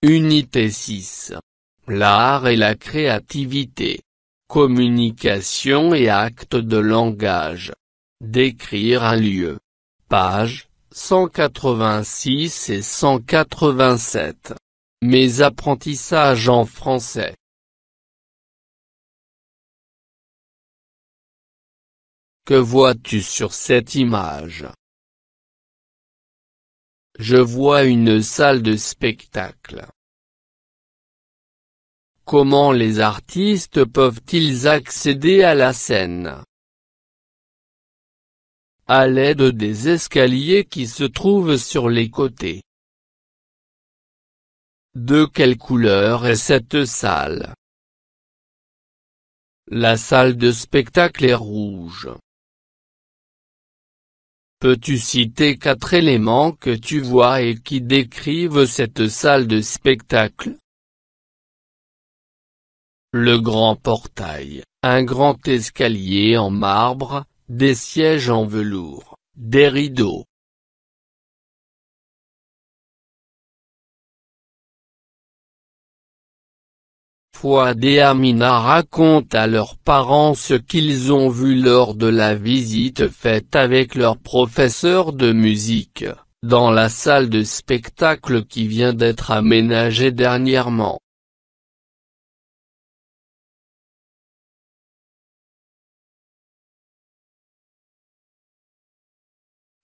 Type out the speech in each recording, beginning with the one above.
Unité 6. L'art et la créativité. Communication et acte de langage. Décrire un lieu, pages 186 et 187. Mes apprentissages en français. Que vois-tu sur cette image Je vois une salle de spectacle. Comment les artistes peuvent-ils accéder à la scène à l'aide des escaliers qui se trouvent sur les côtés. De quelle couleur est cette salle La salle de spectacle est rouge. Peux-tu citer quatre éléments que tu vois et qui décrivent cette salle de spectacle Le grand portail, un grand escalier en marbre, des sièges en velours, des rideaux. Fouad et Amina racontent à leurs parents ce qu'ils ont vu lors de la visite faite avec leur professeur de musique, dans la salle de spectacle qui vient d'être aménagée dernièrement.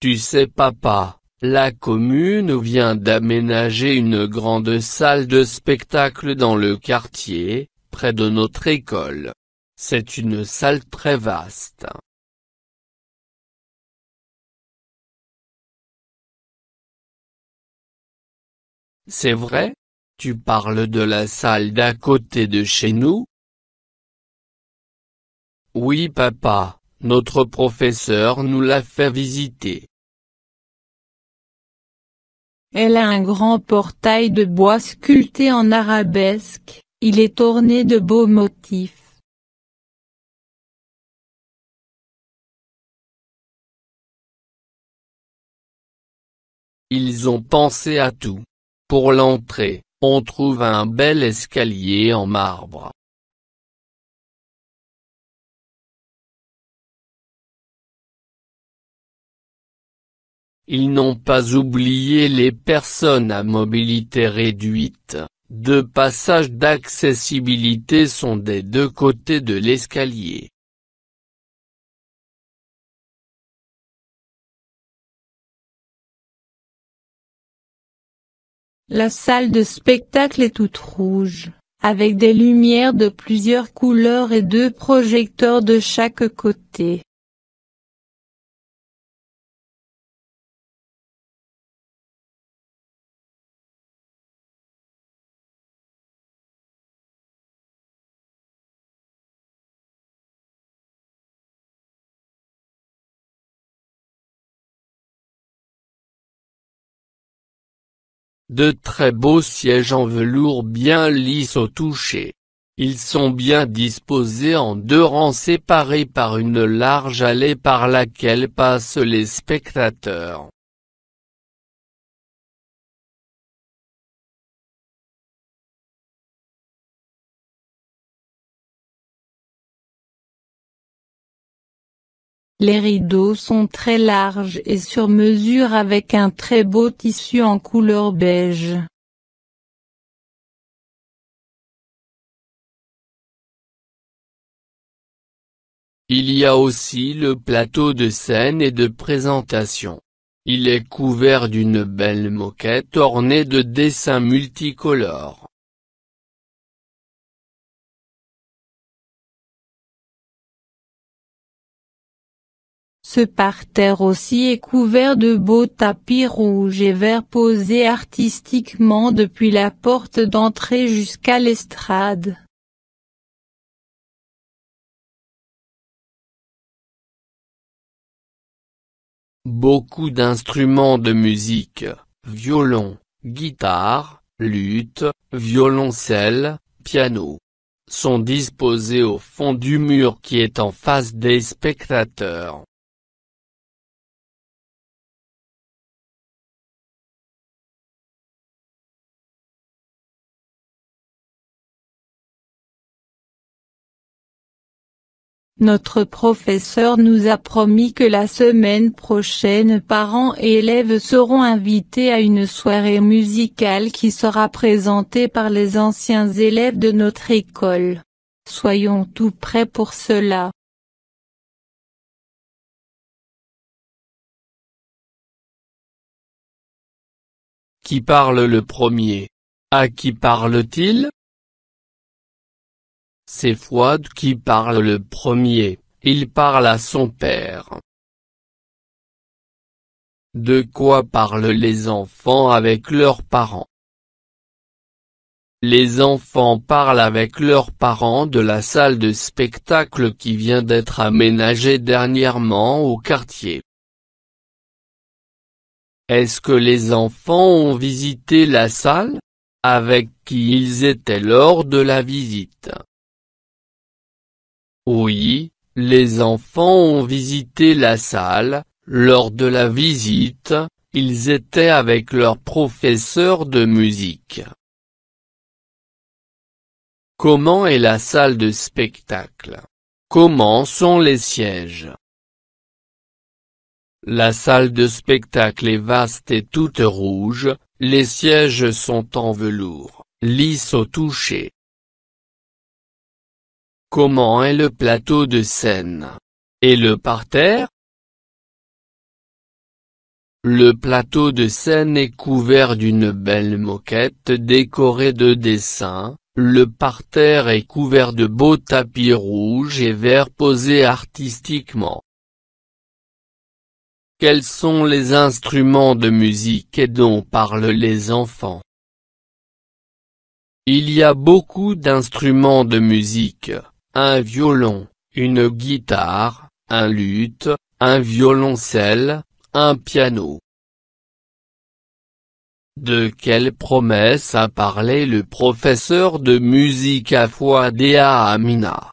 Tu sais papa, la commune vient d'aménager une grande salle de spectacle dans le quartier, près de notre école. C'est une salle très vaste. C'est vrai Tu parles de la salle d'à côté de chez nous Oui papa, notre professeur nous l'a fait visiter. Elle a un grand portail de bois sculpté en arabesque, il est orné de beaux motifs. Ils ont pensé à tout. Pour l'entrée, on trouve un bel escalier en marbre. Ils n'ont pas oublié les personnes à mobilité réduite. Deux passages d'accessibilité sont des deux côtés de l'escalier. La salle de spectacle est toute rouge, avec des lumières de plusieurs couleurs et deux projecteurs de chaque côté. De très beaux sièges en velours bien lisses au toucher. Ils sont bien disposés en deux rangs séparés par une large allée par laquelle passent les spectateurs. Les rideaux sont très larges et sur mesure avec un très beau tissu en couleur beige. Il y a aussi le plateau de scène et de présentation. Il est couvert d'une belle moquette ornée de dessins multicolores. Ce parterre aussi est couvert de beaux tapis rouges et verts posés artistiquement depuis la porte d'entrée jusqu'à l'estrade. Beaucoup d'instruments de musique, violon, guitare, lutte, violoncelle, piano, sont disposés au fond du mur qui est en face des spectateurs. Notre professeur nous a promis que la semaine prochaine parents et élèves seront invités à une soirée musicale qui sera présentée par les anciens élèves de notre école. Soyons tout prêts pour cela. Qui parle le premier À qui parle-t-il c'est Fouad qui parle le premier, il parle à son père. De quoi parlent les enfants avec leurs parents Les enfants parlent avec leurs parents de la salle de spectacle qui vient d'être aménagée dernièrement au quartier. Est-ce que les enfants ont visité la salle Avec qui ils étaient lors de la visite oui, les enfants ont visité la salle, lors de la visite, ils étaient avec leur professeur de musique. Comment est la salle de spectacle Comment sont les sièges La salle de spectacle est vaste et toute rouge, les sièges sont en velours, lisses au toucher. Comment est le plateau de scène Et le parterre Le plateau de scène est couvert d'une belle moquette décorée de dessins, le parterre est couvert de beaux tapis rouges et verts posés artistiquement. Quels sont les instruments de musique et dont parlent les enfants Il y a beaucoup d'instruments de musique un violon, une guitare, un luth, un violoncelle, un piano. De quelle promesse a parlé le professeur de musique à Dea Amina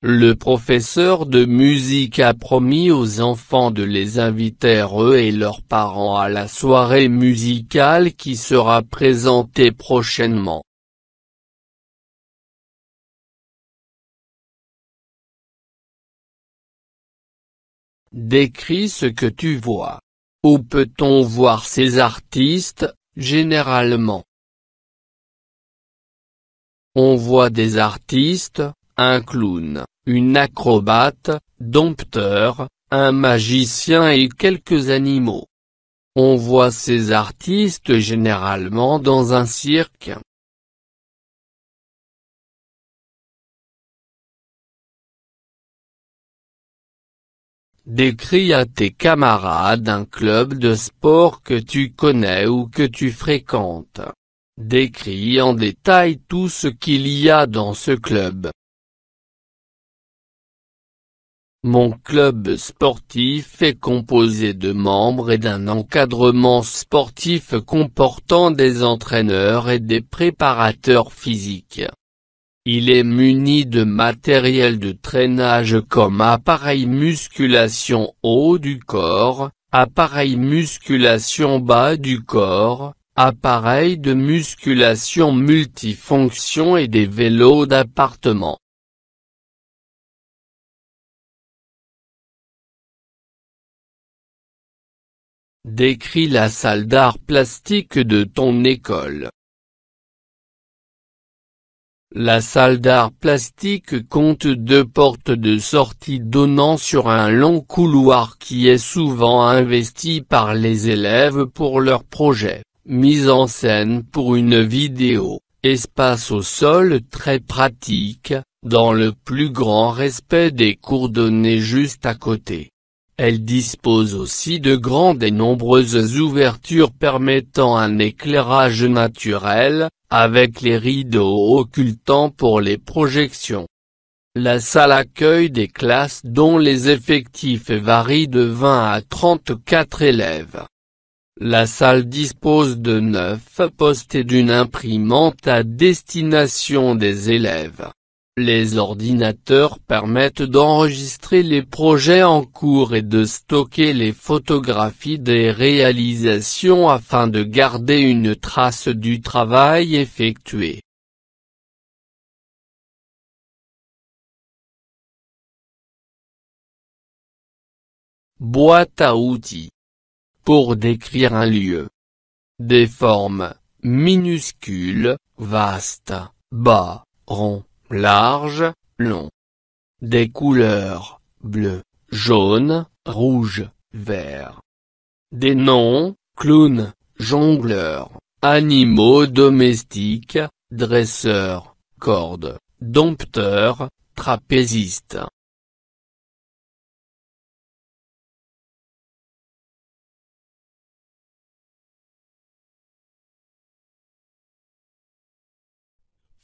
Le professeur de musique a promis aux enfants de les inviter eux et leurs parents à la soirée musicale qui sera présentée prochainement. Décris ce que tu vois. Où peut-on voir ces artistes, généralement On voit des artistes, un clown, une acrobate, dompteur, un magicien et quelques animaux. On voit ces artistes généralement dans un cirque. Décris à tes camarades un club de sport que tu connais ou que tu fréquentes. Décris en détail tout ce qu'il y a dans ce club. Mon club sportif est composé de membres et d'un encadrement sportif comportant des entraîneurs et des préparateurs physiques. Il est muni de matériel de traînage comme appareil musculation haut du corps, appareil musculation bas du corps, appareil de musculation multifonction et des vélos d'appartement. Décris la salle d'art plastique de ton école. La salle d'art plastique compte deux portes de sortie donnant sur un long couloir qui est souvent investi par les élèves pour leurs projets, mise en scène pour une vidéo, espace au sol très pratique, dans le plus grand respect des cours donnés juste à côté. Elle dispose aussi de grandes et nombreuses ouvertures permettant un éclairage naturel, avec les rideaux occultants pour les projections. La salle accueille des classes dont les effectifs varient de 20 à 34 élèves. La salle dispose de 9 postes et d'une imprimante à destination des élèves. Les ordinateurs permettent d'enregistrer les projets en cours et de stocker les photographies des réalisations afin de garder une trace du travail effectué. Boîte à outils. Pour décrire un lieu. Des formes, minuscules, vastes, bas, ronds large, long. Des couleurs bleu, jaune, rouge, vert. Des noms, clowns, jongleurs, animaux domestiques, dresseurs, cordes, dompteurs, trapézistes.